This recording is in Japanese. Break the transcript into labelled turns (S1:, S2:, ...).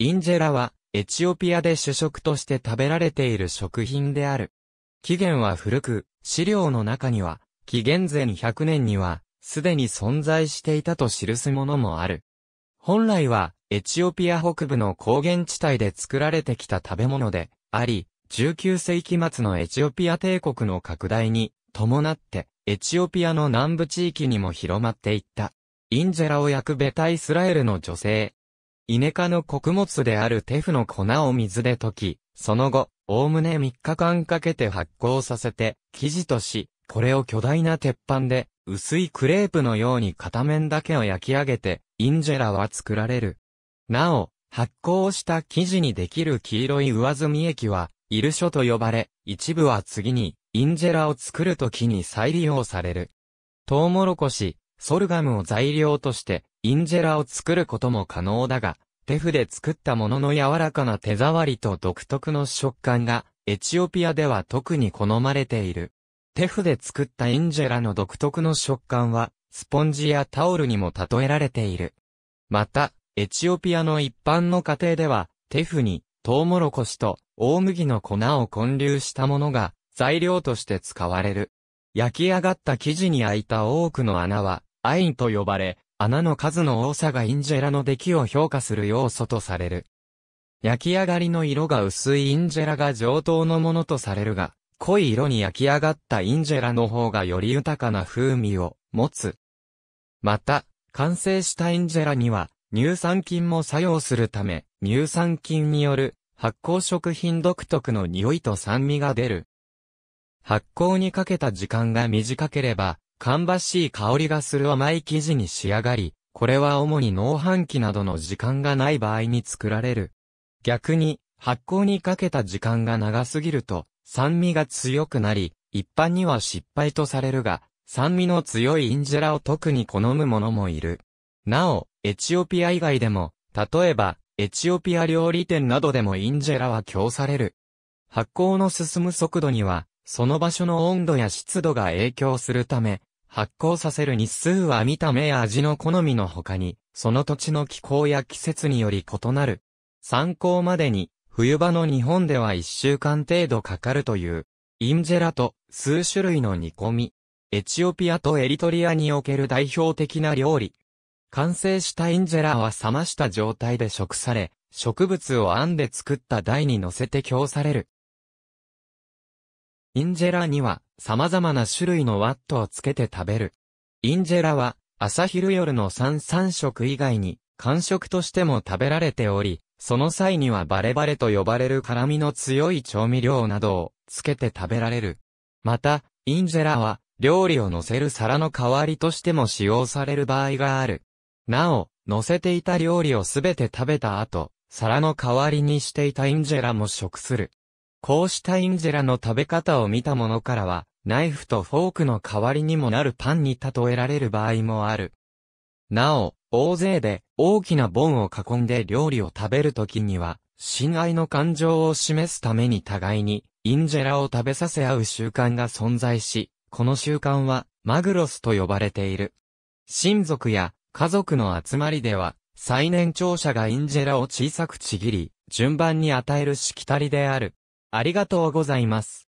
S1: インジェラは、エチオピアで主食として食べられている食品である。起源は古く、資料の中には、紀元前100年には、すでに存在していたと記すものもある。本来は、エチオピア北部の高原地帯で作られてきた食べ物で、あり、19世紀末のエチオピア帝国の拡大に、伴って、エチオピアの南部地域にも広まっていった。インジェラを焼くベタイスラエルの女性、イネ科の穀物であるテフの粉を水で溶き、その後、おおむね3日間かけて発酵させて、生地とし、これを巨大な鉄板で、薄いクレープのように片面だけを焼き上げて、インジェラは作られる。なお、発酵した生地にできる黄色い上澄み液は、イルショと呼ばれ、一部は次に、インジェラを作るときに再利用される。トウモロコシ、ソルガムを材料として、インジェラを作ることも可能だが、手筆作ったものの柔らかな手触りと独特の食感が、エチオピアでは特に好まれている。手筆作ったインジェラの独特の食感は、スポンジやタオルにも例えられている。また、エチオピアの一般の家庭では、テフに、トウモロコシと大麦の粉を混流したものが、材料として使われる。焼き上がった生地に開いた多くの穴は、アインと呼ばれ、穴の数の多さがインジェラの出来を評価する要素とされる。焼き上がりの色が薄いインジェラが上等のものとされるが、濃い色に焼き上がったインジェラの方がより豊かな風味を持つ。また、完成したインジェラには乳酸菌も作用するため、乳酸菌による発酵食品独特の匂いと酸味が出る。発酵にかけた時間が短ければ、芳しい香りがする甘い生地に仕上がり、これは主に農飯期などの時間がない場合に作られる。逆に、発酵にかけた時間が長すぎると、酸味が強くなり、一般には失敗とされるが、酸味の強いインジェラを特に好む者もいる。なお、エチオピア以外でも、例えば、エチオピア料理店などでもインジェラは供される。発酵の進む速度には、その場所の温度や湿度が影響するため、発酵させる日数は見た目や味の好みの他に、その土地の気候や季節により異なる。参考までに、冬場の日本では1週間程度かかるという、インジェラと数種類の煮込み。エチオピアとエリトリアにおける代表的な料理。完成したインジェラは冷ました状態で食され、植物を編んで作った台に乗せて供される。インジェラには様々な種類のワットをつけて食べる。インジェラは朝昼夜の3、3食以外に間食としても食べられており、その際にはバレバレと呼ばれる辛味の強い調味料などをつけて食べられる。また、インジェラは料理を乗せる皿の代わりとしても使用される場合がある。なお、乗せていた料理をすべて食べた後、皿の代わりにしていたインジェラも食する。こうしたインジェラの食べ方を見た者からは、ナイフとフォークの代わりにもなるパンに例えられる場合もある。なお、大勢で大きな盆を囲んで料理を食べるときには、親愛の感情を示すために互いに、インジェラを食べさせ合う習慣が存在し、この習慣は、マグロスと呼ばれている。親族や家族の集まりでは、最年長者がインジェラを小さくちぎり、順番に与えるしきたりである。ありがとうございます。